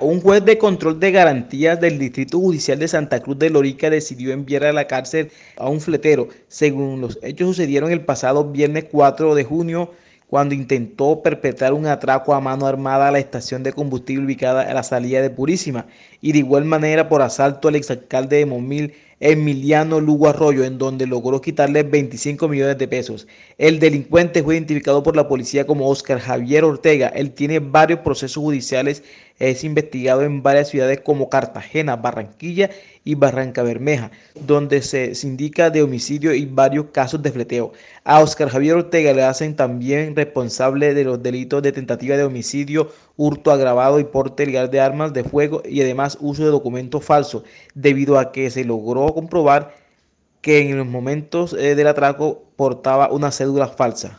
Un juez de control de garantías del Distrito Judicial de Santa Cruz de Lorica decidió enviar a la cárcel a un fletero. Según los hechos sucedieron el pasado viernes 4 de junio, cuando intentó perpetrar un atraco a mano armada a la estación de combustible ubicada a la salida de Purísima y de igual manera por asalto al exalcalde de Monmil, Emiliano Lugo Arroyo, en donde logró quitarle 25 millones de pesos. El delincuente fue identificado por la policía como Oscar Javier Ortega. Él tiene varios procesos judiciales es investigado en varias ciudades como Cartagena, Barranquilla y Barranca Bermeja, donde se indica de homicidio y varios casos de fleteo. A Oscar Javier Ortega le hacen también responsable de los delitos de tentativa de homicidio, hurto agravado y porte ilegal de armas de fuego y además uso de documentos falsos, debido a que se logró comprobar que en los momentos eh, del atraco portaba una cédula falsa.